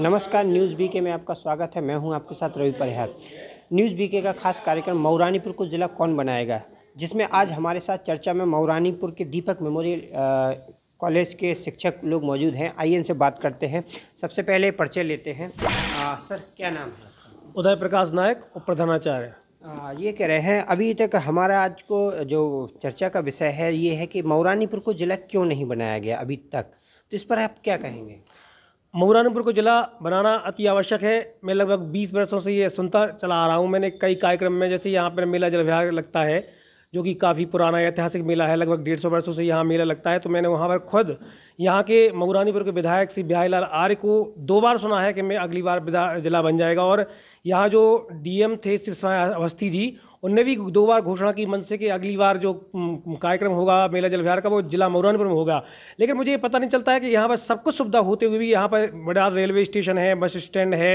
नमस्कार news BK में आपका स्वागत है मैं हूं आपके साथ रवि परिहार न्यूज़ बीके का खास कार्यक्रम मऊरानीपुर को ज़िला कौन बनाएगा जिसमें आज हमारे साथ चर्चा में मऊरानीपुर के दीपक मेमोरियल कॉलेज के शिक्षक लोग मौजूद हैं आइए इनसे बात करते हैं सबसे पहले परिचय लेते हैं आ, सर क्या नाम है उदय प्रकाश नायक और प्रधानाचार्य ये कह रहे हैं अभी तक हमारा आज को जो चर्चा का विषय है ये है कि मौरानीपुर को ज़िला क्यों नहीं बनाया गया अभी तक तो इस पर आप क्या कहेंगे मऊरानपुर को ज़िला बनाना अति आवश्यक है मैं लगभग बीस वर्षों से ये सुनता चला आ रहा हूँ मैंने कई कार्यक्रम में जैसे यहाँ पर मेला जल विहार लगता है जो कि काफ़ी पुराना ऐतिहासिक मेला है लगभग डेढ़ सौ वर्षों से यहाँ मेला लगता है तो मैंने वहाँ पर खुद यहाँ के मऊरानीपुर के विधायक श्री बिहारी लाल आर्य को दो बार सुना है कि मैं अगली बार जिला बन जाएगा और यहाँ जो डीएम थे शिव अवस्थी जी उनने भी दो बार घोषणा की मन से कि अगली बार जो कार्यक्रम होगा मेला जल विहार का वो जिला मौरानपुर में होगा लेकिन मुझे ये पता नहीं चलता है कि यहाँ पर सब कुछ सुविधा होते हुए भी यहाँ पर बड़ा रेलवे स्टेशन है बस स्टैंड है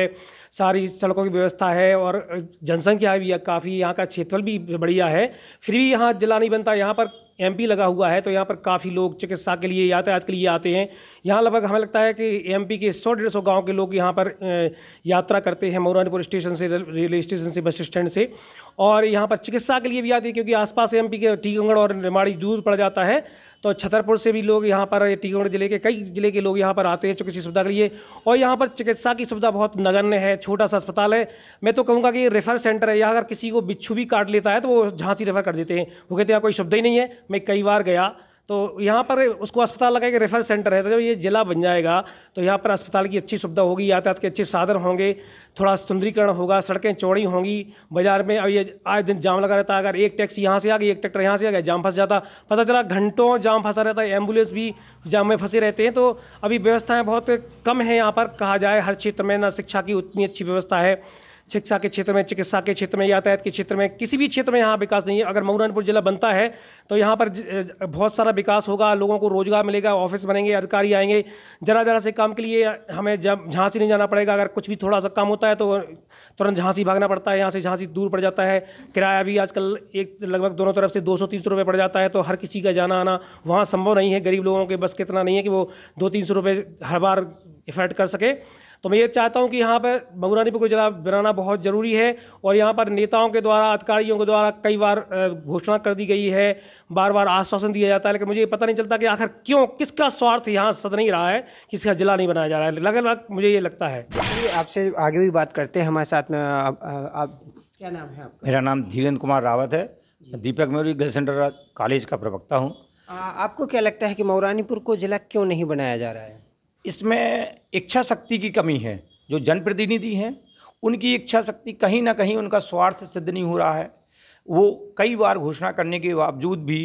सारी सड़कों की व्यवस्था है और जनसंख्या भी काफ़ी यहाँ का क्षेत्रफल भी बढ़िया है फिर भी यहाँ जिला नहीं बनता यहाँ पर पी लगा हुआ है तो यहाँ पर काफ़ी लोग चिकित्सा के लिए यातायात के लिए आते हैं यहाँ लगभग हमें लगता है कि पी के सौ डेढ़ सौ गाँव के लोग यहाँ पर यात्रा करते हैं मौरानीपुर स्टेशन से रेलवे स्टेशन से बस स्टैंड से और यहाँ पर चिकित्सा के लिए भी आती है क्योंकि आसपास पी के टीकमगढ़ और निमाड़ी दूर पड़ जाता है तो छतरपुर से भी लोग यहाँ पर टीकमगढ़ जिले के कई जिले के लोग यहाँ पर आते हैं चिकित्सा सुविधा के लिए और यहाँ पर चिकित्सा की सुविधा बहुत नगण्य है छोटा सा अस्पताल है मैं तो कहूँगा कि रेफर सेंटर है यहाँ अगर किसी को बिच्छू भी काट लेता है तो वो झांसी रेफर कर देते हैं वो कहते हैं कोई सुविधा ही नहीं है मैं कई बार गया तो यहाँ पर उसको अस्पताल लगा के रेफर सेंटर है तो जब ये जिला बन जाएगा तो यहाँ पर अस्पताल की अच्छी सुविधा होगी यातायात के अच्छे साधन होंगे थोड़ा सुंदरीकरण होगा सड़कें चौड़ी होंगी बाजार में अब ये आए दिन जाम लगा रहता है अगर एक टैक्सी यहाँ से आ गई एक ट्रैक्टर यहाँ से आ गया जाम फंस जाता पता चला घंटों जाम फंसा रहता है एम्बुलेंस भी जाम में फंसे रहते हैं तो अभी व्यवस्थाएँ बहुत कम है यहाँ पर कहा जाए हर क्षेत्र में ना शिक्षा की उतनी अच्छी व्यवस्था है शिक्षा के क्षेत्र में चिकित्सा के क्षेत्र में यातायात के क्षेत्र में किसी भी क्षेत्र में यहाँ विकास नहीं है अगर मऊरानपुर जिला बनता है तो यहाँ पर बहुत सारा विकास होगा लोगों को रोजगार मिलेगा ऑफिस बनेंगे अधिकारी आएंगे जरा जरा से काम के लिए हमें जब झांसी नहीं जाना पड़ेगा अगर कुछ भी थोड़ा सा काम होता है तो तुरंत झांसी भागना पड़ता है यहाँ से झांसी दूर पड़ जाता है किराया भी आजकल एक लगभग दोनों तरफ से दो सौ तीन सौ रुपये पड़ जाता है तो हर किसी का जाना आना वहाँ संभव नहीं है गरीब लोगों के बस कितना नहीं है कि वो दो तीन सौ रुपये हर बार इफेक्ट कर सके तो मैं ये चाहता हूँ कि यहाँ पर बंगुरानीपुर को जिला बनाना बहुत ज़रूरी है और यहाँ पर नेताओं के द्वारा अधिकारियों के द्वारा कई बार घोषणा कर दी गई है बार बार आश्वासन दिया जाता है लेकिन मुझे पता नहीं चलता कि आखिर क्यों किसका स्वार्थ यहाँ सद नहीं रहा है किसका जिला नहीं बनाया जा रहा है लगभग मुझे ये लगता है आपसे आगे भी बात करते हैं हमारे साथ में आप, क्या नाम है आपका मेरा नाम धीरेन्द्र कुमार रावत है दीपक मेरी गर्ल्स सेंटर कॉलेज का प्रवक्ता हूँ आपको क्या लगता है कि मौरानीपुर को जिला क्यों नहीं बनाया जा रहा है इसमें इच्छा शक्ति की कमी है जो जनप्रतिनिधि हैं उनकी इच्छा शक्ति कहीं ना कहीं उनका स्वार्थ सिद्ध नहीं हो रहा है वो कई बार घोषणा करने के बावजूद भी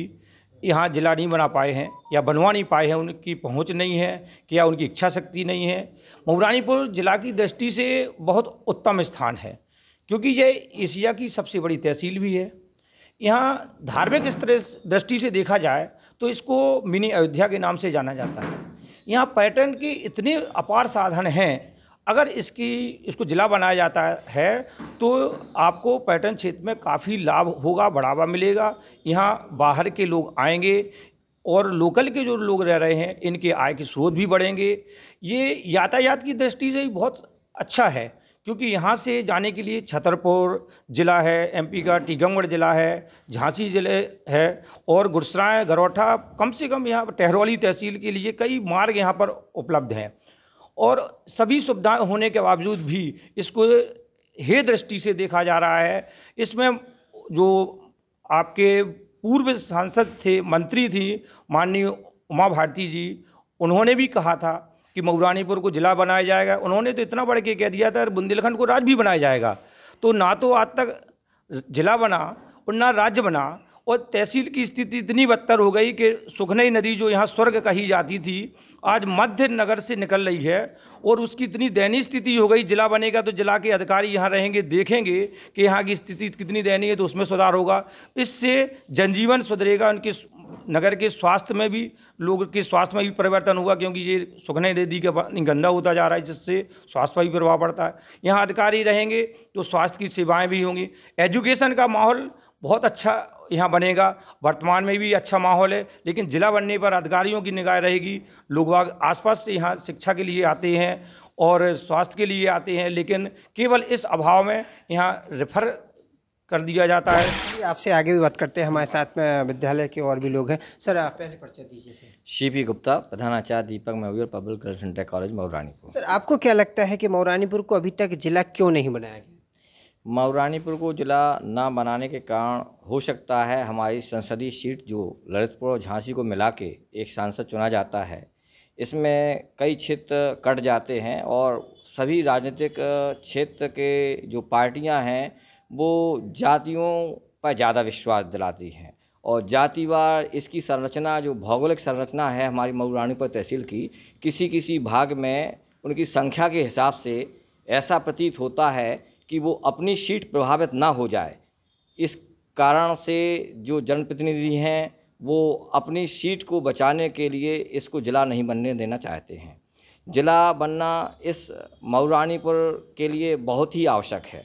यहाँ जिला नहीं बना पाए हैं या बनवा नहीं पाए हैं उनकी पहुँच नहीं है कि या उनकी इच्छा शक्ति नहीं है मऊरानीपुर जिला की दृष्टि से बहुत उत्तम स्थान है क्योंकि ये एशिया की सबसे बड़ी तहसील भी है यहाँ धार्मिक स्तर दृष्टि से देखा जाए तो इसको मिनी अयोध्या के नाम से जाना जाता है यहाँ पर्यटन की इतनी अपार साधन हैं अगर इसकी इसको ज़िला बनाया जाता है तो आपको पर्यटन क्षेत्र में काफ़ी लाभ होगा बढ़ावा मिलेगा यहाँ बाहर के लोग आएंगे और लोकल के जो लोग रह रहे हैं इनके आय के स्रोत भी बढ़ेंगे ये यातायात की दृष्टि से बहुत अच्छा है क्योंकि यहाँ से जाने के लिए छतरपुर ज़िला है एमपी का टीकमगढ़ ज़िला है झांसी ज़िले है और गुरसराय गरौठा कम से कम यहाँ टहरौली तहसील के लिए कई मार्ग यहाँ पर उपलब्ध हैं और सभी सुविधाएं होने के बावजूद भी इसको हे दृष्टि से देखा जा रहा है इसमें जो आपके पूर्व सांसद थे मंत्री थी माननीय उमा भारती जी उन्होंने भी कहा था कि मऊरानीपुर को ज़िला बनाया जाएगा उन्होंने तो इतना बढ़ के कह दिया था बुंदेलखंड को राज्य भी बनाया जाएगा तो ना तो आज तक ज़िला बना और ना राज्य बना और तहसील की स्थिति इतनी बदतर हो गई कि सुखनई नदी जो यहाँ स्वर्ग कही जाती थी आज मध्य नगर से निकल रही है और उसकी इतनी दयनीय स्थिति हो गई जिला बनेगा तो जिला के अधिकारी यहाँ रहेंगे देखेंगे कि यहाँ की स्थिति कितनी दयनीय है तो उसमें सुधार होगा इससे जनजीवन सुधरेगा उनके नगर के स्वास्थ्य में भी लोगों के स्वास्थ्य में भी परिवर्तन हुआ क्योंकि ये सुखने नदी का पानी गंदा होता जा रहा है जिससे स्वास्थ्य पर भी प्रभाव पड़ता है यहाँ अधिकारी रहेंगे तो स्वास्थ्य की सेवाएं भी होंगी एजुकेशन का माहौल बहुत अच्छा यहाँ बनेगा वर्तमान में भी अच्छा माहौल है लेकिन ज़िला बनने पर अधिकारियों की निगाह रहेगी लोग बाग आसपास से यहाँ शिक्षा के लिए आते हैं और स्वास्थ्य के लिए आते हैं लेकिन केवल इस अभाव में यहाँ रेफर कर दिया जाता है आपसे आगे भी बात करते हैं हमारे साथ में विद्यालय के और भी लोग हैं सर आप पहले परिचय दीजिए सी पी गुप्ता प्रधानाचार्य दीपक मवी और public centre college Mauranipur sir आपको क्या लगता है कि मौरानीपुर को अभी तक जिला क्यों नहीं बनाया गया मऊरानीपुर को जिला ना बनाने के कारण हो सकता है हमारी संसदीय सीट जो ललितपुर और झांसी को मिला के एक सांसद चुना जाता है इसमें कई क्षेत्र कट जाते हैं और सभी राजनीतिक क्षेत्र के जो पार्टियां हैं वो जातियों पर ज़्यादा विश्वास दिलाती हैं और जातिवार इसकी संरचना जो भौगोलिक संरचना है हमारी मऊरानीपुर तहसील की किसी किसी भाग में उनकी संख्या के हिसाब से ऐसा प्रतीत होता है कि वो अपनी सीट प्रभावित ना हो जाए इस कारण से जो जनप्रतिनिधि हैं वो अपनी सीट को बचाने के लिए इसको ज़िला नहीं बनने देना चाहते हैं ज़िला बनना इस मऊरानीपुर के लिए बहुत ही आवश्यक है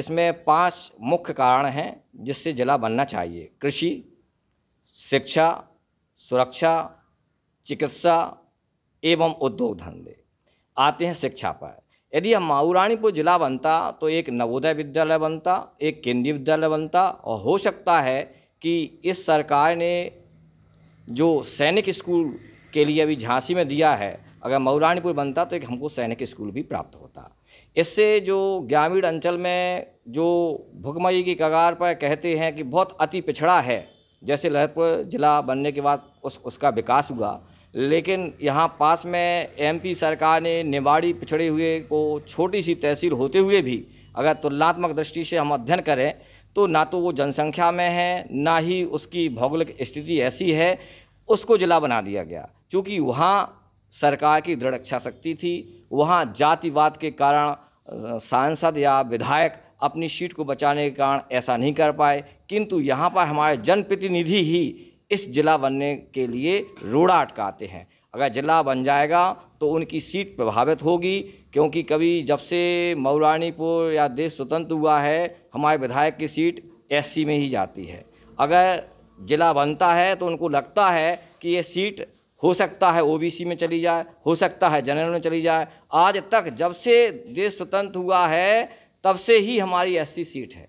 इसमें पांच मुख्य कारण हैं जिससे ज़िला बनना चाहिए कृषि शिक्षा सुरक्षा चिकित्सा एवं उद्योग धंधे आते हैं शिक्षा पर यदि हम माऊरानीपुर जिला बनता तो एक नवोदय विद्यालय बनता एक केंद्रीय विद्यालय बनता और हो सकता है कि इस सरकार ने जो सैनिक स्कूल के लिए अभी झांसी में दिया है अगर मऊरानीपुर बनता तो एक हमको सैनिक स्कूल भी प्राप्त होता इससे जो ग्रामीण अंचल में जो भुखमई की कगार पर कहते हैं कि बहुत अति पिछड़ा है जैसे लहतपुर जिला बनने के बाद उस उसका विकास हुआ लेकिन यहाँ पास में एमपी सरकार ने निवाड़ी पिछड़े हुए को छोटी सी तहसील होते हुए भी अगर तुलनात्मक दृष्टि से हम अध्ययन करें तो ना तो वो जनसंख्या में है ना ही उसकी भौगोलिक स्थिति ऐसी है उसको जिला बना दिया गया क्योंकि वहाँ सरकार की दृढ़ इच्छा शक्ति थी वहाँ जातिवाद के कारण सांसद या विधायक अपनी सीट को बचाने के कारण ऐसा नहीं कर पाए किंतु यहाँ पर हमारे जनप्रतिनिधि ही इस जिला बनने के लिए रोड़ा अटकाते हैं अगर जिला बन जाएगा तो उनकी सीट प्रभावित होगी क्योंकि कभी जब से मऊरानीपुर या देश स्वतंत्र हुआ है हमारे विधायक की सीट एससी में ही जाती है अगर जिला बनता है तो उनको लगता है कि ये सीट हो सकता है ओबीसी में चली जाए हो सकता है जनरल में चली जाए आज तक जब से देश स्वतंत्र हुआ है तब से ही हमारी एससी सीट है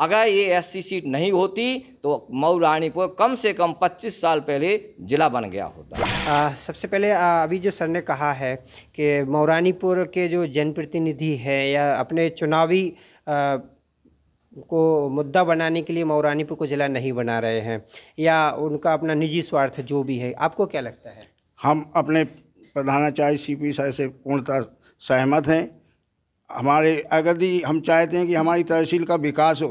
अगर ये एससी सीट नहीं होती तो मऊ रानीपुर कम से कम 25 साल पहले जिला बन गया होता आ, सबसे पहले आ, अभी जो सर ने कहा है कि मऊरानीपुर के जो जनप्रतिनिधि हैं या अपने चुनावी आ, को मुद्दा बनाने के लिए मऊरानीपुर को जिला नहीं बना रहे हैं या उनका अपना निजी स्वार्थ जो भी है आपको क्या लगता है हम अपने प्रधानाचार्य सी पी साहब से पूर्णतः सहमत हैं हमारे अगर हम चाहते हैं कि हमारी तहसील का विकास हो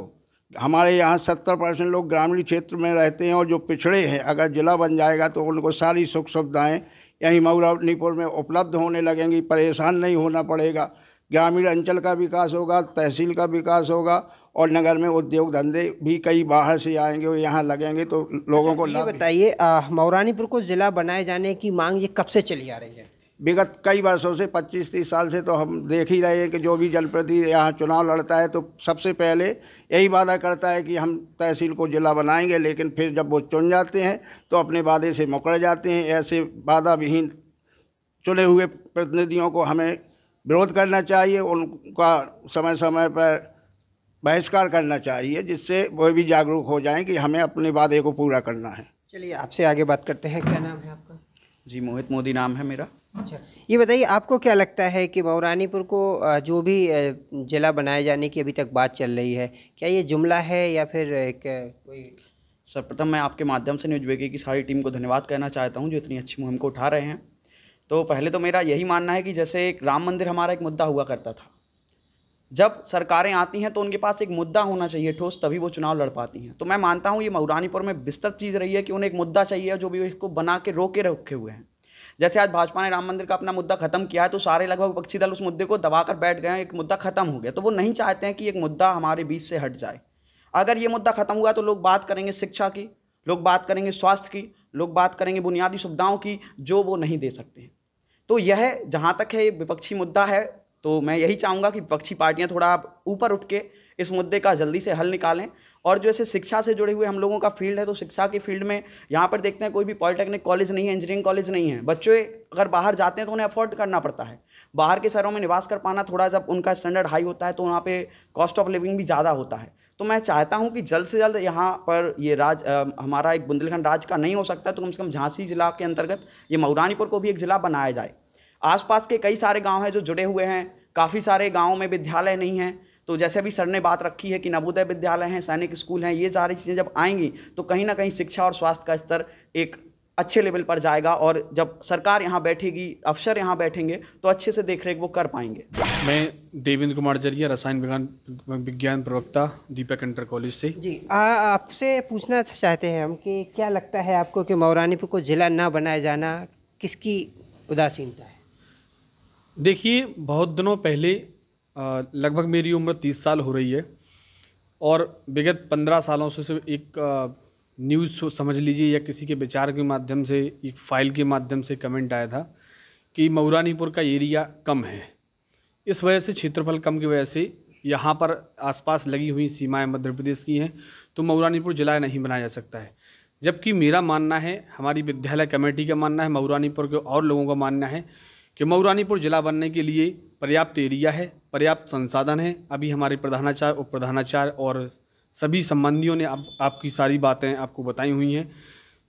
हमारे यहाँ सत्तर परसेंट लोग ग्रामीण क्षेत्र में रहते हैं और जो पिछड़े हैं अगर जिला बन जाएगा तो उनको सारी सुख सुविधाएँ यहीं मऊरावनीपुर में उपलब्ध होने लगेंगी परेशान नहीं होना पड़ेगा ग्रामीण अंचल का विकास होगा तहसील का विकास होगा और नगर में उद्योग धंधे भी कई बाहर से आएंगे और यहाँ लगेंगे तो लोगों अच्छा, को तो ये बताइए मौरानीपुर को ज़िला बनाए जाने की मांग ये कब से चली आ रही है विगत कई वर्षों से 25-30 साल से तो हम देख ही रहे हैं कि जो भी जनप्रतिनिधि यहाँ चुनाव लड़ता है तो सबसे पहले यही वादा करता है कि हम तहसील को ज़िला बनाएंगे लेकिन फिर जब वो चुन जाते हैं तो अपने वादे से मुकर जाते हैं ऐसे वादा विहीन चुने हुए प्रतिनिधियों को हमें विरोध करना चाहिए उनका समय समय पर बहिष्कार करना चाहिए जिससे वो भी जागरूक हो जाएं कि हमें अपने वादे को पूरा करना है चलिए आपसे आगे बात करते हैं क्या नाम है आपका जी मोहित मोदी नाम है मेरा अच्छा ये बताइए आपको क्या लगता है कि मऊरानीपुर को जो भी जिला बनाए जाने की अभी तक बात चल रही है क्या ये जुमला है या फिर एक कोई सर्वप्रथम मैं आपके माध्यम से न्यूज बेगे की सारी टीम को धन्यवाद कहना चाहता हूँ जो इतनी अच्छी मुहिम को उठा रहे हैं तो पहले तो मेरा यही मानना है कि जैसे एक राम मंदिर हमारा एक मुद्दा हुआ करता था जब सरकारें आती हैं तो उनके पास एक मुद्दा होना चाहिए ठोस तभी वो चुनाव लड़ पाती हैं तो मैं मानता हूँ ये मऊरानीपुर में विस्तृत चीज़ रही है कि उन्हें एक मुद्दा चाहिए जो भी इसको बना के रोके रखे हुए हैं जैसे आज भाजपा ने राम मंदिर का अपना मुद्दा खत्म किया है तो सारे लगभग विपक्षी दल उस मुद्दे को दबाकर बैठ गए एक मुद्दा खत्म हो गया तो वो नहीं चाहते हैं कि एक मुद्दा हमारे बीच से हट जाए अगर ये मुद्दा खत्म हुआ तो लोग बात करेंगे शिक्षा की लोग बात करेंगे स्वास्थ्य की लोग बात करेंगे बुनियादी सुविधाओं की जो वो नहीं दे सकते हैं तो यह जहाँ तक है विपक्षी मुद्दा है तो मैं यही चाहूँगा कि विपक्षी पार्टियाँ थोड़ा आप ऊपर उठ के इस मुद्दे का जल्दी से हल निकालें और जो ऐसे शिक्षा से जुड़े हुए हम लोगों का फील्ड है तो शिक्षा के फील्ड में यहाँ पर देखते हैं कोई भी पॉलिटेक्निक कॉलेज नहीं है इंजीनियरिंग कॉलेज नहीं है बच्चे अगर बाहर जाते हैं तो उन्हें अफोर्ड करना पड़ता है बाहर के शहरों में निवास कर पाना थोड़ा जब उनका स्टैंडर्ड हाई होता है तो वहाँ पर कॉस्ट ऑफ लिविंग भी ज़्यादा होता है तो मैं चाहता हूँ कि जल्द से जल्द यहाँ पर ये राज आ, हमारा एक बुंदेलखंड राज्य का नहीं हो सकता तो कम से कम झांसी जिला के अंतर्गत ये मऊरानीपुर को भी एक ज़िला बनाया जाए आसपास के कई सारे गाँव हैं जो जुड़े हुए हैं काफ़ी सारे गांवों में विद्यालय नहीं हैं तो जैसे अभी सर ने बात रखी है कि नवोदय विद्यालय हैं सैनिक स्कूल हैं ये सारी चीज़ें जब आएंगी तो कहीं ना कहीं शिक्षा और स्वास्थ्य का स्तर एक अच्छे लेवल पर जाएगा और जब सरकार यहाँ बैठेगी अफसर यहाँ बैठेंगे तो अच्छे से देख वो कर पाएंगे मैं देवेंद्र कुमार जरिया रसायन विज्ञान विज्ञान प्रवक्ता दीपक इंटर कॉलेज से जी आपसे पूछना चाहते हैं हम कि क्या लगता है आपको कि मौरानीपुर को ज़िला ना बनाया जाना किसकी उदासीनता है देखिए बहुत दिनों पहले लगभग मेरी उम्र तीस साल हो रही है और विगत पंद्रह सालों से सिर्फ एक न्यूज़ समझ लीजिए या किसी के विचार के माध्यम से एक फ़ाइल के माध्यम से कमेंट आया था कि मऊरानीपुर का एरिया कम है इस वजह से क्षेत्रफल कम की वजह से यहाँ पर आसपास लगी हुई सीमाएं मध्य प्रदेश की हैं तो मऊरानीपुर जिला नहीं बनाया जा सकता है जबकि मेरा मानना है हमारी विद्यालय कमेटी का मानना है मऊरानीपुर के और लोगों का मानना है कि मऊरानीपुर जिला बनने के लिए पर्याप्त एरिया है पर्याप्त संसाधन है अभी हमारे प्रधानाचार्य उप प्रधानाचार्य और सभी संबंधियों ने आप, आपकी सारी बातें आपको बताई हुई हैं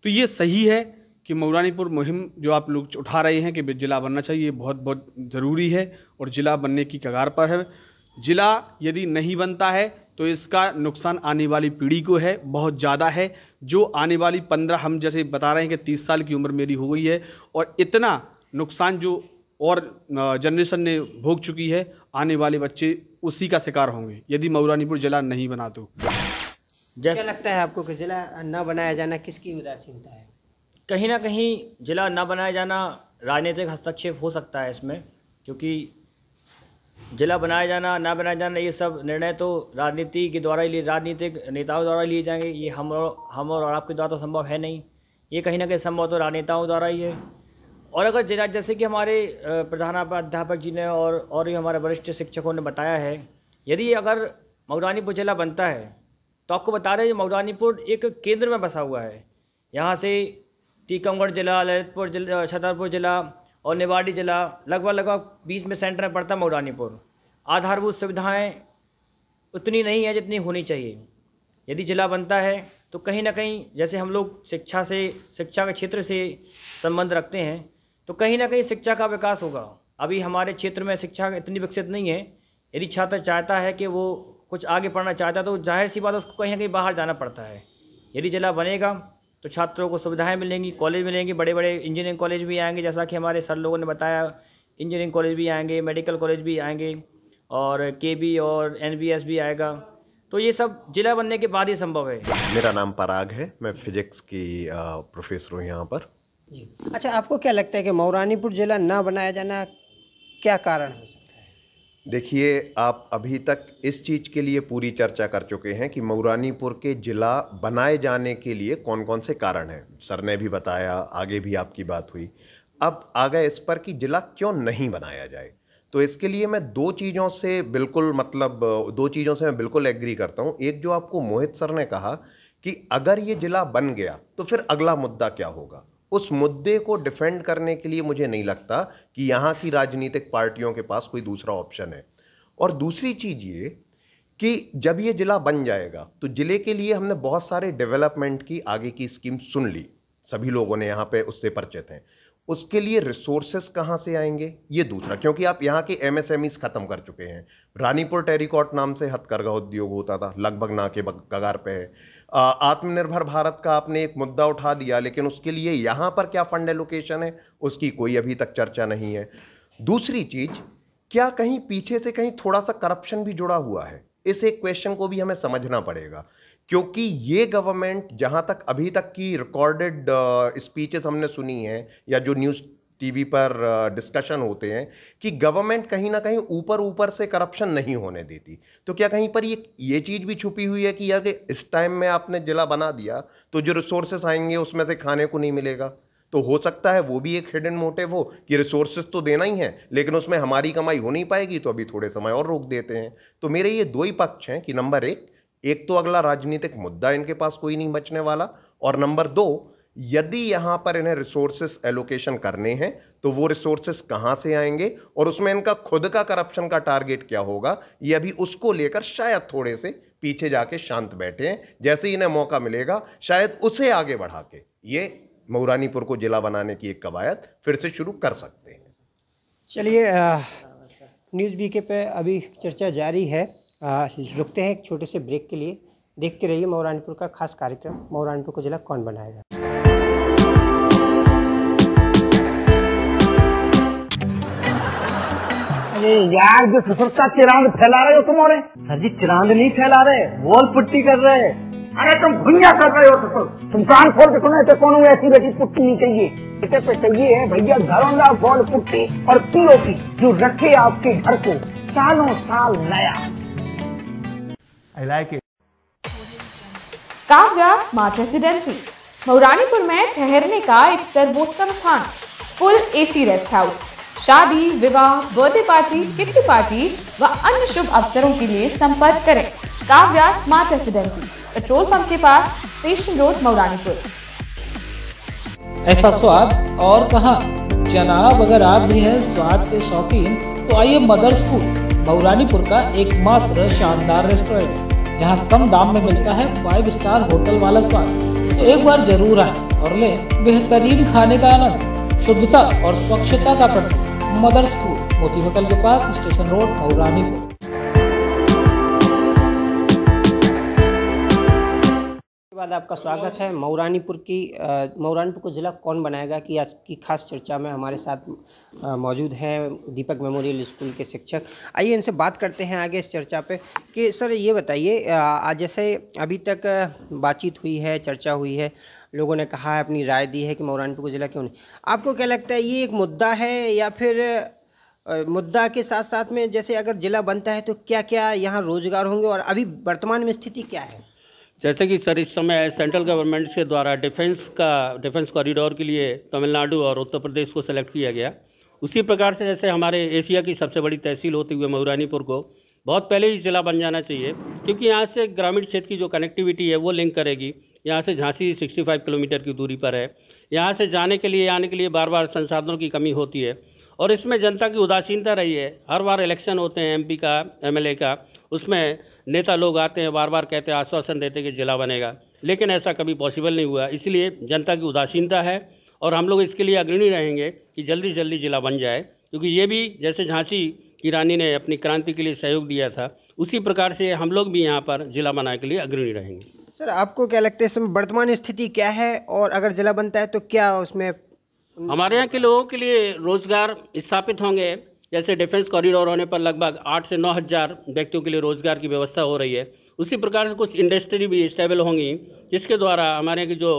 तो ये सही है कि मऊरानीपुर मुहिम जो आप लोग उठा रहे हैं कि ज़िला बनना चाहिए बहुत बहुत ज़रूरी है और ज़िला बनने की कगार पर है ज़िला यदि नहीं बनता है तो इसका नुकसान आने वाली पीढ़ी को है बहुत ज़्यादा है जो आने वाली पंद्रह हम जैसे बता रहे हैं कि तीस साल की उम्र मेरी हो गई है और इतना नुकसान जो और जनरेशन ने भोग चुकी है आने वाले बच्चे उसी का शिकार होंगे यदि मऊरानीपुर जिला नहीं बना तो जैसा लगता है आपको कि जिला न बनाया जाना किसकी उदासीनता है कहीं ना कहीं जिला न बनाया जाना राजनीतिक हस्तक्षेप हो सकता है इसमें क्योंकि जिला बनाया जाना ना बनाया जाना ये सब निर्णय तो राजनीति के द्वारा लिए राजनीतिक नेताओं द्वारा लिए जाएंगे ये हम और हम और आपके द्वारा तो संभव है नहीं ये कहीं ना कहीं संभव तो राजनेताओं द्वारा ही है और अगर जैसे कि हमारे प्रधानाध्यापक जी ने और और भी हमारे वरिष्ठ शिक्षकों ने बताया है यदि अगर मऊरानीपुर ज़िला बनता है तो आपको बता रहे हैं मऊरानीपुर एक केंद्र में बसा हुआ है यहाँ से टीकमगढ़ जिला ललितपुर जिला छतरपुर जिला और निवाड़ी जिला लगभग लगभग बीच में सेंटर में पड़ता है मऊरानीपुर आधारभूत सुविधाएं उतनी नहीं है जितनी होनी चाहिए यदि जिला बनता है तो कहीं ना कहीं जैसे हम लोग शिक्षा से शिक्षा के क्षेत्र से संबंध रखते हैं तो कहीं ना कहीं शिक्षा का विकास होगा अभी हमारे क्षेत्र में शिक्षा इतनी विकसित नहीं है यदि छात्र चाहता है कि वो कुछ आगे पढ़ना चाहता है तो जाहिर सी बात है उसको कहीं ना कहीं बाहर जाना पड़ता है यदि जिला बनेगा तो छात्रों को सुविधाएं मिलेंगी कॉलेज मिलेंगी बड़े बड़े इंजीनियरिंग कॉलेज भी आएंगे जैसा कि हमारे सर लोगों ने बताया इंजीनियरिंग कॉलेज भी आएंगे मेडिकल कॉलेज भी आएंगे और के बी और एन बी एस भी आएगा तो ये सब जिला बनने के बाद ही संभव है मेरा नाम पराग है मैं फिजिक्स की प्रोफेसर हूँ यहाँ पर अच्छा आपको क्या लगता है कि मौरानीपुर ज़िला ना बनाया जाना क्या कारण हो सकता है देखिए आप अभी तक इस चीज़ के लिए पूरी चर्चा कर चुके हैं कि मौरानीपुर के ज़िला बनाए जाने के लिए कौन कौन से कारण हैं सर ने भी बताया आगे भी आपकी बात हुई अब आ गए इस पर कि ज़िला क्यों नहीं बनाया जाए तो इसके लिए मैं दो चीज़ों से बिल्कुल मतलब दो चीज़ों से मैं बिल्कुल एग्री करता हूँ एक जो आपको मोहित सर ने कहा कि अगर ये ज़िला बन गया तो फिर अगला मुद्दा क्या होगा उस मुद्दे को डिफेंड करने के लिए मुझे नहीं लगता कि यहाँ की राजनीतिक पार्टियों के पास कोई दूसरा ऑप्शन है और दूसरी चीज़ ये कि जब ये ज़िला बन जाएगा तो ज़िले के लिए हमने बहुत सारे डेवलपमेंट की आगे की स्कीम सुन ली सभी लोगों ने यहाँ पे उससे परिचित हैं उसके लिए रिसोर्सेस कहाँ से आएंगे ये दूसरा क्योंकि आप यहाँ के एम ख़त्म कर चुके हैं रानीपुर टेरिकॉट नाम से हथकरघा उद्योग होता था लगभग ना के कगार पे है आत्मनिर्भर भारत का आपने एक मुद्दा उठा दिया लेकिन उसके लिए यहाँ पर क्या फंड एलोकेशन है उसकी कोई अभी तक चर्चा नहीं है दूसरी चीज़ क्या कहीं पीछे से कहीं थोड़ा सा करप्शन भी जुड़ा हुआ है इस एक क्वेश्चन को भी हमें समझना पड़ेगा क्योंकि ये गवर्नमेंट जहाँ तक अभी तक की रिकॉर्डेड स्पीचेस हमने सुनी हैं या जो न्यूज़ टीवी पर डिस्कशन होते हैं कि गवर्नमेंट कहीं ना कहीं ऊपर ऊपर से करप्शन नहीं होने देती तो क्या कहीं पर ये ये चीज़ भी छुपी हुई है कि यार कि इस टाइम में आपने ज़िला बना दिया तो जो रिसोर्सेस आएंगे उसमें से खाने को नहीं मिलेगा तो हो सकता है वो भी एक हिडन मोटिव हो कि रिसोर्सेज तो देना ही है लेकिन उसमें हमारी कमाई हो नहीं पाएगी तो अभी थोड़े समय और रोक देते हैं तो मेरे ये दो ही पक्ष हैं कि नंबर एक एक तो अगला राजनीतिक मुद्दा इनके पास कोई नहीं बचने वाला और नंबर दो यदि यहाँ पर इन्हें रिसोर्सेस एलोकेशन करने हैं तो वो रिसोर्सेज कहाँ से आएंगे और उसमें इनका खुद का करप्शन का टारगेट क्या होगा ये अभी उसको लेकर शायद थोड़े से पीछे जाके शांत बैठे हैं जैसे ही इन्हें मौका मिलेगा शायद उसे आगे बढ़ा के ये मऊरानीपुर को जिला बनाने की एक कवायद फिर से शुरू कर सकते हैं चलिए न्यूज़ बीके पे अभी चर्चा जारी है आ, रुकते हैं एक छोटे से ब्रेक के लिए देखते रहिए मऊरानीपुर का खास कार्यक्रम मऊरानीपुर को जिला कौन बनाएगा अरे यार जो ससुरता चिरांद फैला रहे हो तुम और सर जी चिरांद नहीं फैला रहे वॉल पुट्टी कर रहे अरे तुम भुंजा कर रहे हो सफल तो तुम कान खोल के सुना तो कौन ऐसी बेटी पुट्टी नहीं चाहिए बेटे पे चाहिए है भैया घरों घरौंदा वॉल पुट्टी और किलो की जो रखे आपके घर को सालों साल नया I like it Kavya smart residency Mauranipur में ठहरने का एक सर्वोत्तम स्थान फुल एसी रेस्ट हाउस शादी विवाह बर्थडे पार्टी किटी पार्टी व अन्य शुभ अवसरों के लिए संपर्क करें Kavya smart residency petrol pump के पास स्टेशन रोड मौरानीपुर ऐसा स्वाद और कहा जनाब अगर आप भी हैं स्वाद के शौकीन तो आइए मदर्स फूड मौरानीपुर का एकमात्र शानदार रेस्टोरेंट जहां कम दाम में मिलता है फाइव स्टार होटल वाला स्वाद तो एक बार जरूर आए और ले बेहतरीन खाने का आनंद शुद्धता और स्वच्छता का प्रतीक फूड मोती होटल के पास स्टेशन रोड मऊरानीपुर बाद आपका स्वागत है मऊरानीपुर की मऊरानीपुर को ज़िला कौन बनाएगा कि आज की खास चर्चा में हमारे साथ मौजूद हैं दीपक मेमोरियल स्कूल के शिक्षक आइए इनसे बात करते हैं आगे इस चर्चा पे कि सर ये बताइए जैसे अभी तक बातचीत हुई है चर्चा हुई है लोगों ने कहा है अपनी राय दी है कि मौरानपुर को ज़िला क्यों नहीं आपको क्या लगता है ये एक मुद्दा है या फिर मुद्दा के साथ साथ में जैसे अगर ज़िला बनता है तो क्या क्या यहाँ रोज़गार होंगे और अभी वर्तमान में स्थिति क्या है जैसे कि सर इस समय सेंट्रल गवर्नमेंट के द्वारा डिफेंस का डिफेंस कॉरिडोर के लिए तमिलनाडु और उत्तर प्रदेश को सेलेक्ट किया गया उसी प्रकार से जैसे हमारे एशिया की सबसे बड़ी तहसील होती हुई मऊरानीपुर को बहुत पहले ही जिला बन जाना चाहिए क्योंकि यहाँ से ग्रामीण क्षेत्र की जो कनेक्टिविटी है वो लिंक करेगी यहाँ से झांसी 65 किलोमीटर की दूरी पर है यहाँ से जाने के लिए आने के लिए बार बार संसाधनों की कमी होती है और इसमें जनता की उदासीनता रही है हर बार इलेक्शन होते हैं एमपी का एमएलए का उसमें नेता लोग आते हैं बार बार कहते हैं आश्वासन देते कि जिला बनेगा लेकिन ऐसा कभी पॉसिबल नहीं हुआ इसलिए जनता की उदासीनता है और हम लोग इसके लिए अग्रणी रहेंगे कि जल्दी जल्दी जिला बन जाए क्योंकि ये भी जैसे झांसी ईरानी ने अपनी क्रांति के लिए सहयोग दिया था उसी प्रकार से हम लोग भी यहाँ पर जिला बनाने के लिए अग्रणी रहेंगे सर आपको क्या लगता है इसमें वर्तमान स्थिति क्या है और अगर जिला बनता है तो क्या उसमें हमारे यहाँ के लोगों के लिए रोजगार स्थापित होंगे जैसे डिफेंस कॉरिडोर होने पर लगभग आठ से नौ हज़ार व्यक्तियों के लिए रोजगार की व्यवस्था हो रही है उसी प्रकार से कुछ इंडस्ट्री भी स्टेबल होंगी जिसके द्वारा हमारे यहाँ की जो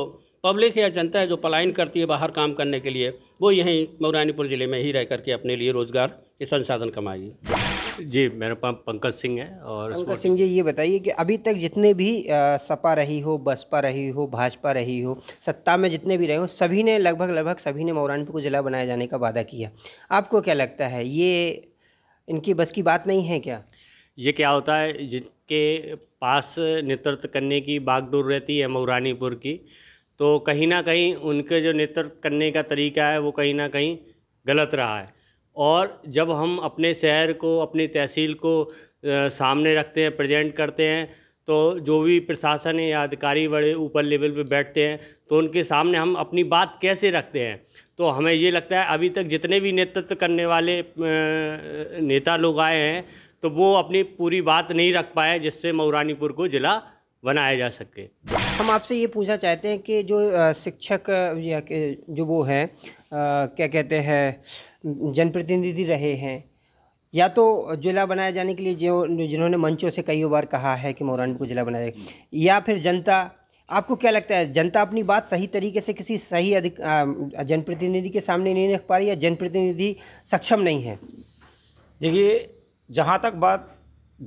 पब्लिक या जनता है जो पलायन करती है बाहर काम करने के लिए वो यहीं मौरानीपुर ज़िले में ही रह करके अपने लिए रोज़गार के संसाधन कमाएगी जी मेरा नाम पंकज सिंह है और पंकज सिंह जी ये बताइए कि अभी तक जितने भी सपा रही हो बसपा रही हो भाजपा रही हो सत्ता में जितने भी रहे हो सभी ने लगभग लगभग सभी ने मौरानीपुर को ज़िला बनाए जाने का वादा किया आपको क्या लगता है ये इनकी बस की बात नहीं है क्या ये क्या होता है जिनके पास नेतृत्व करने की बागडोर रहती है मौरानीपुर की तो कहीं ना कहीं उनके जो नेतृत्व करने का तरीका है वो कहीं ना कहीं गलत रहा है और जब हम अपने शहर को अपनी तहसील को सामने रखते हैं प्रेजेंट करते हैं तो जो भी प्रशासन है या अधिकारी बड़े ऊपर लेवल पे बैठते हैं तो उनके सामने हम अपनी बात कैसे रखते हैं तो हमें ये लगता है अभी तक जितने भी नेतृत्व करने वाले नेता लोग आए हैं तो वो अपनी पूरी बात नहीं रख पाए जिससे मऊरानीपुर को ज़िला बनाया जा सके हम आपसे ये पूछना चाहते हैं कि जो शिक्षक या के जो वो हैं क्या कहते हैं जनप्रतिनिधि रहे हैं या तो जिला बनाए जाने के लिए जो जिन्होंने मंचों से कई बार कहा है कि मोरानी को जिला बनाया या फिर जनता आपको क्या लगता है जनता अपनी बात सही तरीके से किसी सही अधिक जनप्रतिनिधि के सामने नहीं रख पा रही या जनप्रतिनिधि सक्षम नहीं है देखिए जहाँ तक बात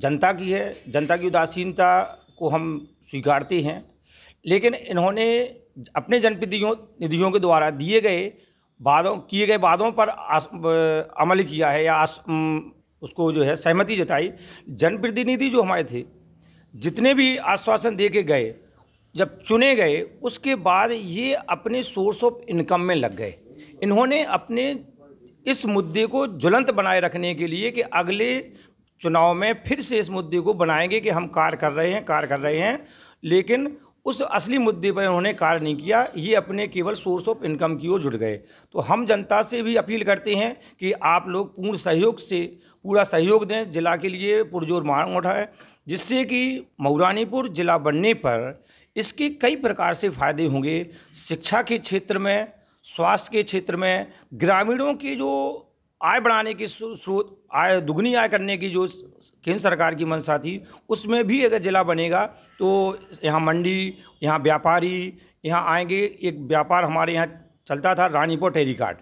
जनता की है जनता की उदासीनता को हम स्वीकारते हैं लेकिन इन्होंने अपने जनप्रतिनिधियों निधियों के द्वारा दिए गए वादों किए गए वादों पर अमल किया है या आस, उसको जो है सहमति जताई जनप्रतिनिधि जो हमारे थे जितने भी आश्वासन दे के गए जब चुने गए उसके बाद ये अपने सोर्स ऑफ इनकम में लग गए इन्होंने अपने इस मुद्दे को ज्वलंत बनाए रखने के लिए कि अगले चुनाव में फिर से इस मुद्दे को बनाएंगे कि हम कार्य कर रहे हैं कार्य कर रहे हैं लेकिन उस असली मुद्दे पर उन्होंने कार्य नहीं किया ये अपने केवल सोर्स ऑफ इनकम की ओर जुट गए तो हम जनता से भी अपील करते हैं कि आप लोग पूर्ण सहयोग से पूरा सहयोग दें जिला के लिए पुरजोर मांग उठाए जिससे कि मऊरानीपुर जिला बनने पर इसके कई प्रकार से फायदे होंगे शिक्षा के क्षेत्र में स्वास्थ्य के क्षेत्र में ग्रामीणों के जो आय बढ़ाने की स्रोत आय दुगनी आय करने की जो केंद्र सरकार की मंशा थी उसमें भी अगर ज़िला बनेगा तो यहाँ मंडी यहाँ व्यापारी यहाँ आएंगे एक व्यापार हमारे यहाँ चलता था रानीपुर कार्ड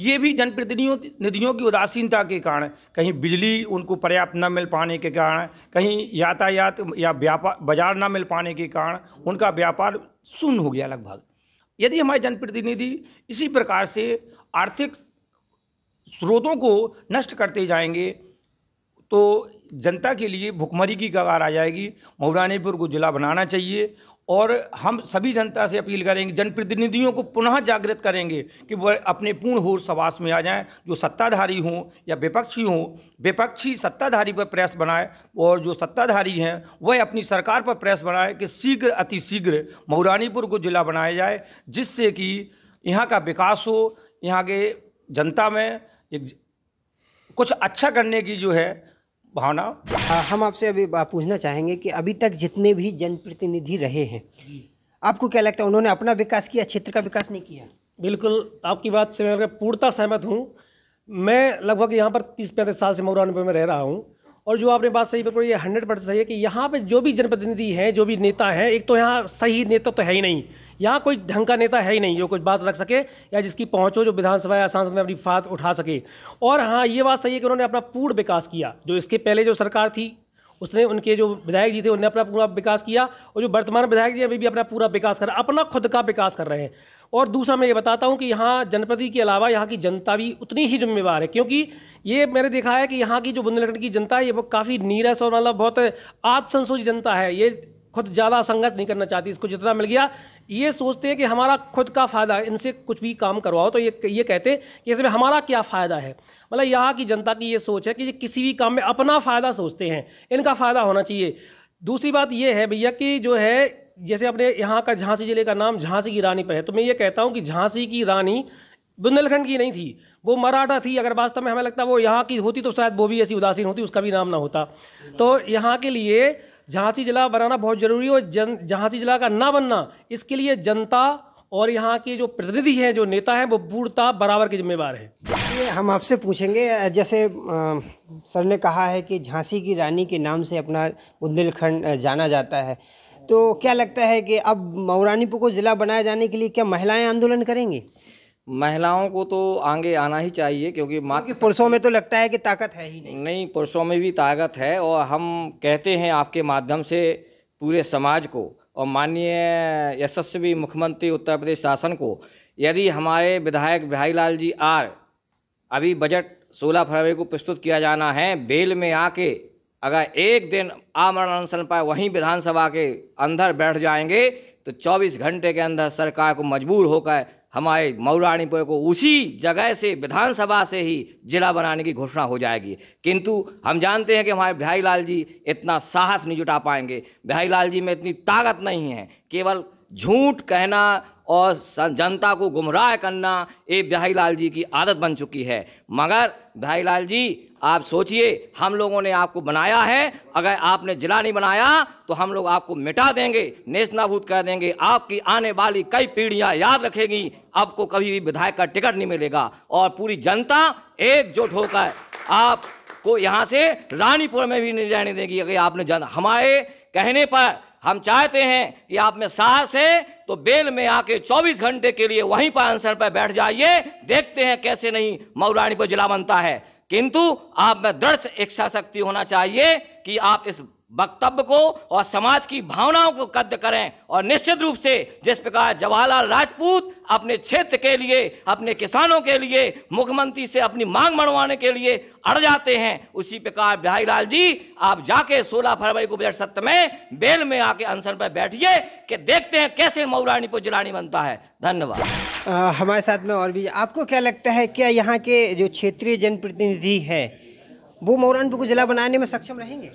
ये भी जनप्रतिनिधियों निधियों की उदासीनता के कारण कहीं बिजली उनको पर्याप्त न मिल पाने के कारण कहीं यातायात या व्यापार बाजार न मिल पाने के कारण उनका व्यापार शून्य हो गया लगभग यदि हमारे जनप्रतिनिधि इसी प्रकार से आर्थिक स्रोतों को नष्ट करते जाएंगे तो जनता के लिए भुखमरी की कगार आ जाएगी मऊरानीपुर को जिला बनाना चाहिए और हम सभी जनता से अपील करेंगे जनप्रतिनिधियों को पुनः जागृत करेंगे कि वह अपने पूर्ण होश सवास में आ जाएं जो सत्ताधारी हों या विपक्षी हों विपक्षी सत्ताधारी पर प्रेस बनाए और जो सत्ताधारी हैं वह अपनी सरकार पर प्रेस बनाए कि शीघ्र अतिशीघ्र मऊरानीपुर को जिला बनाया जाए जिससे कि यहाँ का विकास हो यहाँ के जनता में एक कुछ अच्छा करने की जो है भावना हम आपसे अभी पूछना चाहेंगे कि अभी तक जितने भी जनप्रतिनिधि रहे हैं आपको क्या लगता है उन्होंने अपना विकास किया क्षेत्र का विकास नहीं किया बिल्कुल आपकी बात से मैं पूर्णता सहमत हूँ मैं लगभग यहाँ पर तीस पैंतीस साल से मऊरानपुर में रह रहा हूँ और जो आपने बात सही पर ये हंड्रेड परसेंट सही है कि यहाँ पे जो भी जनप्रतिनिधि हैं जो भी नेता हैं एक तो यहाँ सही नेता तो है ही नहीं यहाँ कोई ढंग का नेता है ही नहीं जो कुछ बात रख सके या जिसकी पहुँच हो जो विधानसभा या सांसद में अपनी बात उठा सके और हाँ ये बात सही है कि उन्होंने अपना पूर्ण विकास किया जो इसके पहले जो सरकार थी उसने उनके जो विधायक जी थे उन्होंने अपना पूरा विकास किया और जो वर्तमान विधायक जी अभी भी अपना पूरा विकास कर अपना खुद का विकास कर रहे हैं और दूसरा मैं ये बताता हूँ कि यहाँ जनप्रति के अलावा यहाँ की जनता भी उतनी ही जिम्मेवार है क्योंकि ये मैंने देखा है कि यहाँ की जो बुंदेलखंड की जनता है ये काफ़ी नीरस और मतलब बहुत आत्मसंसोच जनता है ये खुद ज़्यादा संघर्ष नहीं करना चाहती इसको जितना मिल गया ये सोचते हैं कि हमारा खुद का फ़ायदा इनसे कुछ भी काम करवाओ तो ये ये कहते हैं कि इसमें हमारा क्या फ़ायदा है मतलब यहाँ की जनता की ये सोच है कि ये किसी भी काम में अपना फ़ायदा सोचते हैं इनका फ़ायदा होना चाहिए दूसरी बात ये है भैया कि जो है जैसे अपने यहाँ का झांसी जिले का नाम झांसी की रानी पर है तो मैं ये कहता हूँ कि झांसी की रानी बुंदेलखंड की नहीं थी वो मराठा थी अगर वास्तव में हमें लगता वो यहाँ की होती तो शायद वो भी ऐसी उदासीन होती उसका भी नाम ना होता तो यहाँ के लिए झांसी जिला बनाना बहुत जरूरी है और जन झांसी जिला का ना बनना इसके लिए जनता और यहाँ के जो प्रतिनिधि हैं जो नेता हैं वो पूर्णता बराबर के जिम्मेवार हैं ये हम आपसे पूछेंगे जैसे सर ने कहा है कि झांसी की रानी के नाम से अपना बुंदेलखंड जाना जाता है तो क्या लगता है कि अब मऊरानीपुर को ज़िला बनाए जाने के लिए क्या महिलाएं आंदोलन करेंगी महिलाओं को तो आगे आना ही चाहिए क्योंकि मात्र पुरुषों में तो लगता है कि ताकत है ही नहीं नहीं पुरुषों में भी ताकत है और हम कहते हैं आपके माध्यम से पूरे समाज को और माननीय यशस्वी मुख्यमंत्री उत्तर प्रदेश शासन को यदि हमारे विधायक भाई लाल जी आर अभी बजट 16 फरवरी को प्रस्तुत किया जाना है बेल में आके अगर एक दिन आमरण अनशन पर वहीं विधानसभा के अंदर बैठ जाएंगे तो 24 घंटे के अंदर सरकार को मजबूर होकर हमारे मऊरानीपुर को उसी जगह से विधानसभा से ही जिला बनाने की घोषणा हो जाएगी किंतु हम जानते हैं कि हमारे भाई लाल जी इतना साहस नहीं जुटा पाएंगे भाई लाल जी में इतनी ताकत नहीं है केवल झूठ कहना और जनता को गुमराह करना ये बिहारी लाल जी की आदत बन चुकी है मगर बिहारी लाल जी आप सोचिए हम लोगों ने आपको बनाया है अगर आपने जिला नहीं बनाया तो हम लोग आपको मिटा देंगे नेशनाभूत कर देंगे आपकी आने वाली कई पीढ़ियां याद रखेगी आपको कभी भी विधायक का टिकट नहीं मिलेगा और पूरी जनता एकजुट होकर आपको यहाँ से रानीपुर में भी नहीं जाने देगी अगर आपने जन हमारे कहने पर हम चाहते हैं कि आप में साहस है तो बेल में आके 24 घंटे के लिए वहीं पर आंसर पर बैठ जाइए देखते हैं कैसे नहीं मऊरानी पर जिला बनता है किंतु आप में दृढ़ इच्छा शक्ति होना चाहिए कि आप इस वक्तव्य को और समाज की भावनाओं को कद करें और निश्चित रूप से जिस प्रकार जवाहरलाल राजपूत अपने क्षेत्र के लिए अपने किसानों के लिए मुख्यमंत्री से अपनी मांग मनवाने के लिए अड़ जाते हैं उसी प्रकार बिहारी लाल जी आप जाके 16 फरवरी को बजट सत्र में बेल में आके अनशन पर बैठिए कि देखते हैं कैसे पर जिलानी बनता है धन्यवाद हमारे साथ में और भी आपको क्या लगता है क्या यहाँ के जो क्षेत्रीय जनप्रतिनिधि है वो मऊरानपुर को जिला बनाने में सक्षम रहेंगे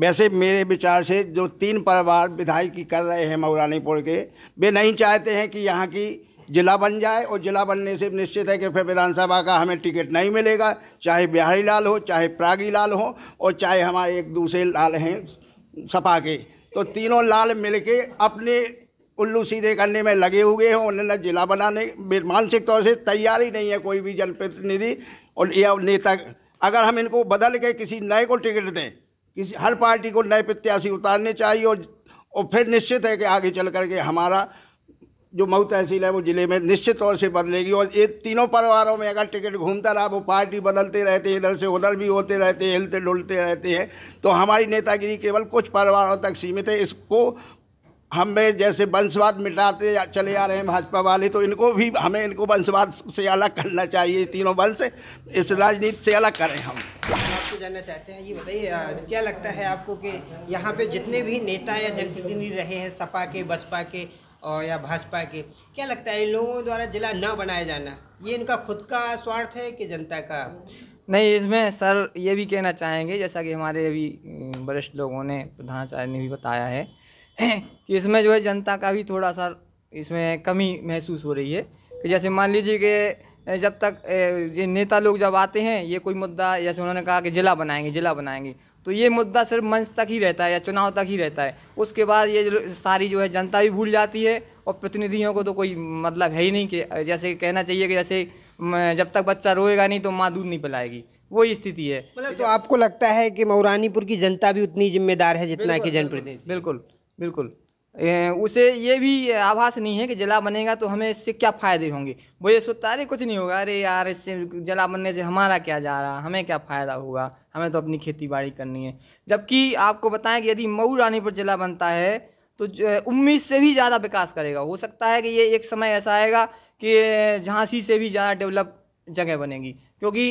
वैसे मेरे विचार से जो तीन परिवार विधायकी कर रहे हैं मऊरानीपुर के वे नहीं चाहते हैं कि यहाँ की जिला बन जाए और जिला बनने से निश्चित है कि फिर विधानसभा का हमें टिकट नहीं मिलेगा चाहे बिहारी लाल हो चाहे प्रागी लाल हो और चाहे हमारे एक दूसरे लाल हैं सपा के तो तीनों लाल मिलके अपने उल्लू सीधे करने में लगे हुए हैं उन्होंने जिला बनाने मानसिक तौर से तैयार ही नहीं है कोई भी जनप्रतिनिधि और या नेता अगर हम इनको बदल के किसी नए को टिकट दें किसी हर पार्टी को नए प्रत्याशी उतारने चाहिए और और फिर निश्चित है कि आगे चल करके हमारा जो मऊ तहसील है वो ज़िले में निश्चित तौर से बदलेगी और ये तीनों परिवारों में अगर टिकट घूमता रहा वो पार्टी बदलते रहते हैं इधर से उधर भी होते रहते हैं हिलते डुलते रहते हैं तो हमारी नेतागिरी केवल कुछ परिवारों तक सीमित है इसको हम में जैसे वंशवाद मिटाते चले आ रहे हैं भाजपा वाले तो इनको भी हमें इनको वंशवाद से अलग करना चाहिए तीनों वंश इस राजनीति से अलग करें हम आपको जानना चाहते हैं ये बताइए क्या लगता है आपको कि यहाँ पे जितने भी नेता या जनप्रतिनिधि रहे हैं सपा के बसपा के और या भाजपा के क्या लगता है इन लोगों द्वारा जिला न बनाया जाना ये इनका खुद का स्वार्थ है कि जनता का नहीं इसमें सर ये भी कहना चाहेंगे जैसा कि हमारे अभी वरिष्ठ लोगों ने प्रधानाचार्य ने भी बताया है कि इसमें जो है जनता का भी थोड़ा सा इसमें कमी महसूस हो रही है कि जैसे मान लीजिए कि जब तक ये नेता लोग जब आते हैं ये कोई मुद्दा जैसे उन्होंने कहा कि ज़िला बनाएंगे ज़िला बनाएंगे तो ये मुद्दा सिर्फ मंच तक ही रहता है या चुनाव तक ही रहता है उसके बाद ये सारी जो है जनता भी भूल जाती है और प्रतिनिधियों को तो कोई मतलब है ही नहीं कि जैसे कहना चाहिए कि जैसे जब तक बच्चा रोएगा नहीं तो माँ दूध नहीं पिलाएगी वही स्थिति है मतलब तो आपको लगता है कि मऊरानीपुर की जनता भी उतनी जिम्मेदार है जितना कि जनप्रतिनिधि बिल्कुल बिल्कुल उसे ये भी आभास नहीं है कि जला बनेगा तो हमें इससे क्या फ़ायदे होंगे वो ये सोचता अरे कुछ नहीं होगा अरे यार इससे जला बनने से हमारा क्या जा रहा हमें क्या फ़ायदा होगा हमें तो अपनी खेती बाड़ी करनी है जबकि आपको बताएं कि यदि मऊ रानी पर जला बनता है तो उम्मीद से भी ज़्यादा विकास करेगा हो सकता है कि ये एक समय ऐसा आएगा कि झांसी से भी ज़्यादा डेवलप जगह बनेगी क्योंकि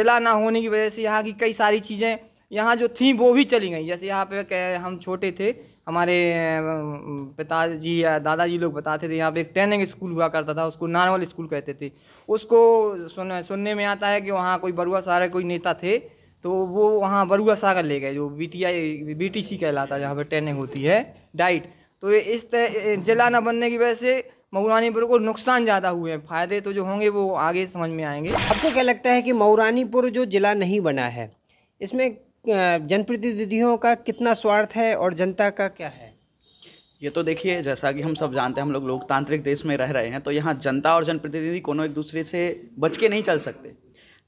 जला ना होने की वजह से यहाँ की कई सारी चीज़ें यहाँ जो थी वो भी चली गई जैसे यहाँ पे हम छोटे थे हमारे पिताजी या दादाजी लोग बताते थे यहाँ पे एक ट्रेनिंग स्कूल हुआ करता था उसको नॉर्मल स्कूल कहते थे उसको सुन सुनने में आता है कि वहाँ कोई बरुआ सागर कोई नेता थे तो वो वहाँ बरुआ सागर ले गए जो B T I B T C कहलाता है जहाँ पर ट्रेनिंग होती है डाइट तो इस जिला न बनने की वजह से मऊरानीपुर को नुकसान ज़्यादा हुए हैं फायदे तो जो होंगे वो आगे समझ में आएंगे आपको क्या लगता है कि मऊरानीपुर जो जिला नहीं बना है इसमें जनप्रतिनिधियों का कितना स्वार्थ है और जनता का क्या है ये तो देखिए जैसा कि हम सब जानते हैं हम लोग लोकतांत्रिक देश में रह रहे हैं तो यहाँ जनता और जनप्रतिनिधि कोनों एक दूसरे से बच के नहीं चल सकते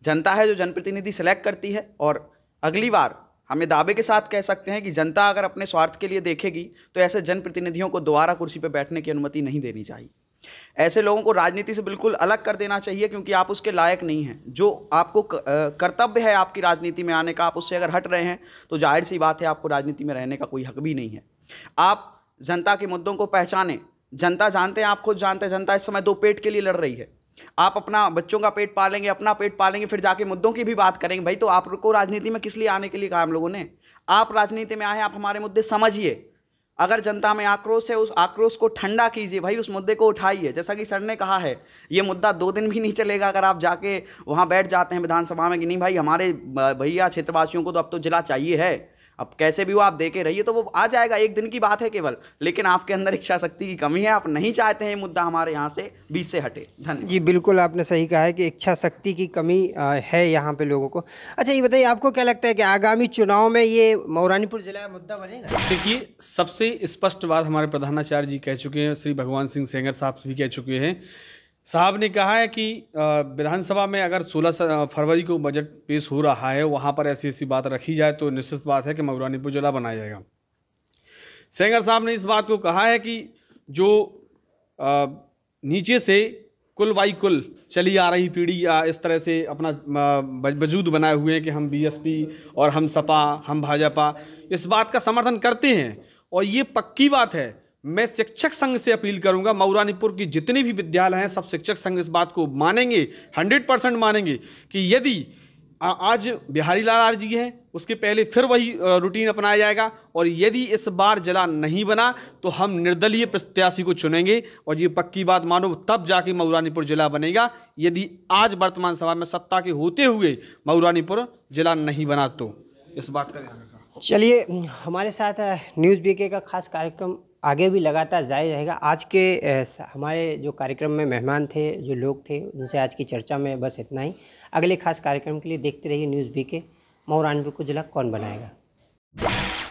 जनता है जो जनप्रतिनिधि सेलेक्ट करती है और अगली बार हम ये दावे के साथ कह सकते हैं कि जनता अगर अपने स्वार्थ के लिए देखेगी तो ऐसे जनप्रतिनिधियों को दोबारा कुर्सी पर बैठने की अनुमति नहीं देनी चाहिए ऐसे लोगों को राजनीति से बिल्कुल अलग कर देना चाहिए क्योंकि आप उसके लायक नहीं हैं जो आपको कर्तव्य है आपकी राजनीति में आने का आप उससे अगर हट रहे हैं तो जाहिर सी बात है आपको राजनीति में रहने का कोई हक भी नहीं है आप जनता के मुद्दों को पहचानें जनता जानते हैं आप खुद जानते हैं जनता इस समय दो पेट के लिए लड़ रही है आप अपना बच्चों का पेट पालेंगे अपना पेट पालेंगे फिर जाके मुद्दों की भी बात करेंगे भाई तो आपको राजनीति में किस लिए आने के लिए कहा हम लोगों ने आप राजनीति में आए आप हमारे मुद्दे समझिए अगर जनता में आक्रोश है उस आक्रोश को ठंडा कीजिए भाई उस मुद्दे को उठाइए जैसा कि सर ने कहा है ये मुद्दा दो दिन भी नहीं चलेगा अगर आप जाके वहाँ बैठ जाते हैं विधानसभा में कि नहीं भाई हमारे भैया क्षेत्रवासियों को तो अब तो जिला चाहिए है अब कैसे भी हो आप देखे रहिए तो वो आ जाएगा एक दिन की बात है केवल लेकिन आपके अंदर इच्छा शक्ति की कमी है आप नहीं चाहते हैं मुद्दा हमारे यहाँ से बीच से हटे धन्यवाद जी बिल्कुल आपने सही कहा है कि इच्छा शक्ति की कमी है यहाँ पे लोगों को अच्छा ये बताइए आपको क्या लगता है कि आगामी चुनाव में ये मौरानीपुर जिला का मुद्दा बनेगा देखिए सबसे स्पष्ट बात हमारे प्रधानाचार्य जी कह चुके हैं श्री भगवान सिंह सेंगर साहब भी कह चुके हैं साहब ने कहा है कि विधानसभा में अगर 16 फरवरी को बजट पेश हो रहा है वहाँ पर ऐसी ऐसी बात रखी जाए तो निश्चित बात है कि मगुरानीपुर जिला बनाया जाएगा सेंगर साहब ने इस बात को कहा है कि जो नीचे से कुल बाई कुल चली आ रही पीढ़ी या इस तरह से अपना वजूद बनाए हुए हैं कि हम बीएसपी और हम सपा हम भाजपा इस बात का समर्थन करते हैं और ये पक्की बात है मैं शिक्षक संघ से अपील करूंगा मऊरानीपुर की जितने भी विद्यालय हैं सब शिक्षक संघ इस बात को मानेंगे हंड्रेड परसेंट मानेंगे कि यदि आज बिहारी लाल आर जी हैं उसके पहले फिर वही रूटीन अपनाया जाएगा और यदि इस बार जला नहीं बना तो हम निर्दलीय प्रत्याशी को चुनेंगे और ये पक्की बात मानो तब जाके मऊरानीपुर जिला बनेगा यदि आज वर्तमान सभा में सत्ता के होते हुए मऊरानीपुर जिला नहीं बना तो इस बात का ध्यान रखा चलिए हमारे साथ न्यूज़ बीके का खास कार्यक्रम आगे भी लगातार जारी रहेगा आज के हमारे जो कार्यक्रम में मेहमान थे जो लोग थे उनसे आज की चर्चा में बस इतना ही अगले खास कार्यक्रम के लिए देखते रहिए न्यूज़ बी के मौरानवी को जिला कौन बनाएगा